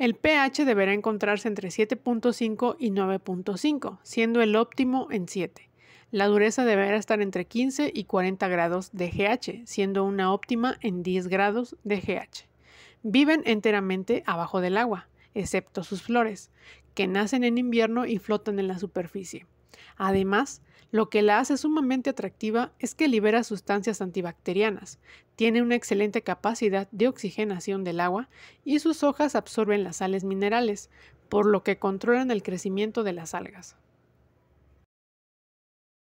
El pH deberá encontrarse entre 7.5 y 9.5, siendo el óptimo en 7. La dureza deberá estar entre 15 y 40 grados de GH, siendo una óptima en 10 grados de GH. Viven enteramente abajo del agua, excepto sus flores, que nacen en invierno y flotan en la superficie. Además, lo que la hace sumamente atractiva es que libera sustancias antibacterianas, tiene una excelente capacidad de oxigenación del agua y sus hojas absorben las sales minerales, por lo que controlan el crecimiento de las algas.